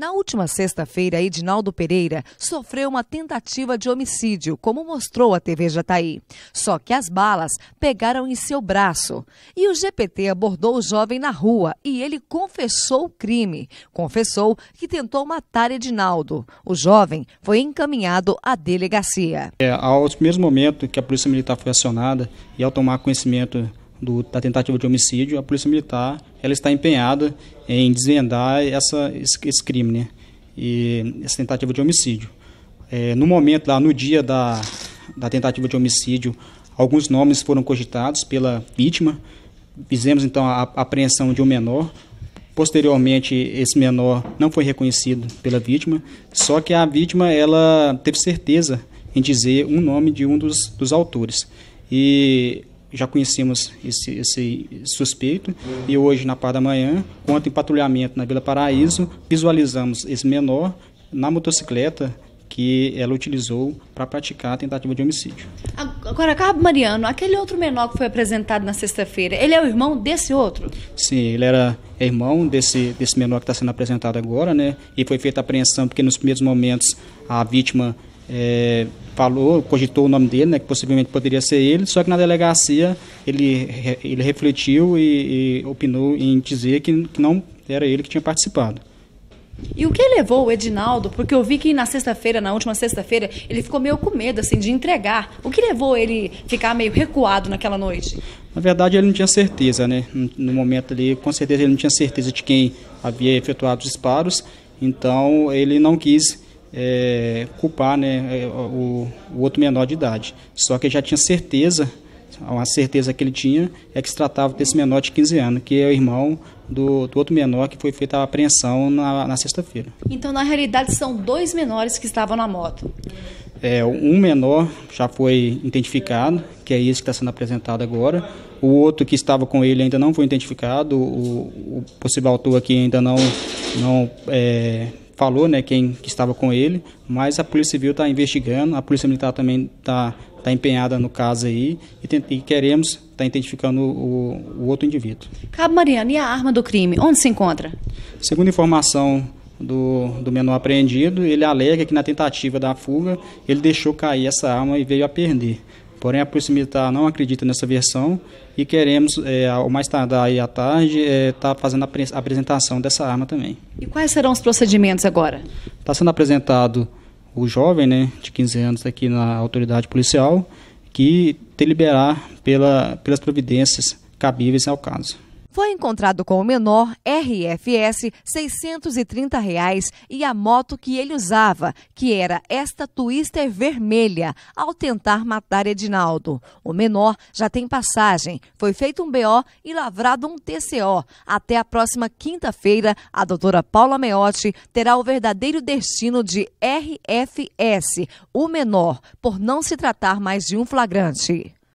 Na última sexta-feira, Edinaldo Pereira sofreu uma tentativa de homicídio, como mostrou a TV Jataí. Só que as balas pegaram em seu braço. E o GPT abordou o jovem na rua e ele confessou o crime. Confessou que tentou matar Edinaldo. O jovem foi encaminhado à delegacia. É, ao mesmo momento que a Polícia Militar foi acionada e ao tomar conhecimento do, da tentativa de homicídio, a Polícia Militar ela está empenhada em desvendar essa, esse, esse crime, né? E essa tentativa de homicídio. É, no momento, lá no dia da, da tentativa de homicídio, alguns nomes foram cogitados pela vítima. Fizemos então a, a apreensão de um menor. Posteriormente, esse menor não foi reconhecido pela vítima, só que a vítima ela teve certeza em dizer um nome de um dos, dos autores. E já conhecemos esse, esse suspeito e hoje, na parte da manhã, quanto em patrulhamento na Vila Paraíso, visualizamos esse menor na motocicleta que ela utilizou para praticar a tentativa de homicídio. Agora, Cabo Mariano, aquele outro menor que foi apresentado na sexta-feira, ele é o irmão desse outro? Sim, ele era irmão desse, desse menor que está sendo apresentado agora, né? E foi feita a apreensão porque nos primeiros momentos a vítima é, falou, cogitou o nome dele, né, que possivelmente poderia ser ele, só que na delegacia ele, ele refletiu e, e opinou em dizer que, que não era ele que tinha participado. E o que levou o Edinaldo? Porque eu vi que na sexta-feira, na última sexta-feira, ele ficou meio com medo assim de entregar. O que levou ele ficar meio recuado naquela noite? Na verdade, ele não tinha certeza, né? No momento ali, com certeza ele não tinha certeza de quem havia efetuado os disparos. Então, ele não quis é, culpar né, é, o, o, outro menor de idade. Só que ele já tinha certeza, uma certeza que ele tinha, é que se tratava desse menor de 15 anos, que é o irmão do, do outro menor que foi feita a apreensão na, na sexta-feira. Então, na realidade, são dois menores que estavam na moto. É, um menor já foi identificado, que é esse que está sendo apresentado agora. O outro que estava com ele ainda não foi identificado. O, o possível autor aqui ainda não, não é, falou, né, quem que estava com ele, mas a Polícia Civil está investigando, a Polícia Militar também está tá empenhada no caso aí e, tem, e queremos estar tá identificando o, o, outro indivíduo. Cabo Mariano, e a arma do crime, onde se encontra? Segundo informação do, do menor apreendido, ele alega que na tentativa da fuga ele deixou cair essa arma e veio a perder. Porém, a Polícia Militar não acredita nessa versão e queremos, é, ao mais tardar aí à tarde, estar é, tá fazendo a apresentação dessa arma também. E quais serão os procedimentos agora? Está sendo apresentado o jovem, né, de 15 anos, aqui na autoridade policial, que deliberar pela, pelas providências cabíveis ao caso. Foi encontrado com o menor RFS 630 reais e a moto que ele usava, que era esta Twister vermelha, ao tentar matar Edinaldo. O menor já tem passagem, foi feito um BO e lavrado um TCO. Até a próxima quinta-feira, a doutora Paula Meotti terá o verdadeiro destino de RFS, o menor, por não se tratar mais de um flagrante.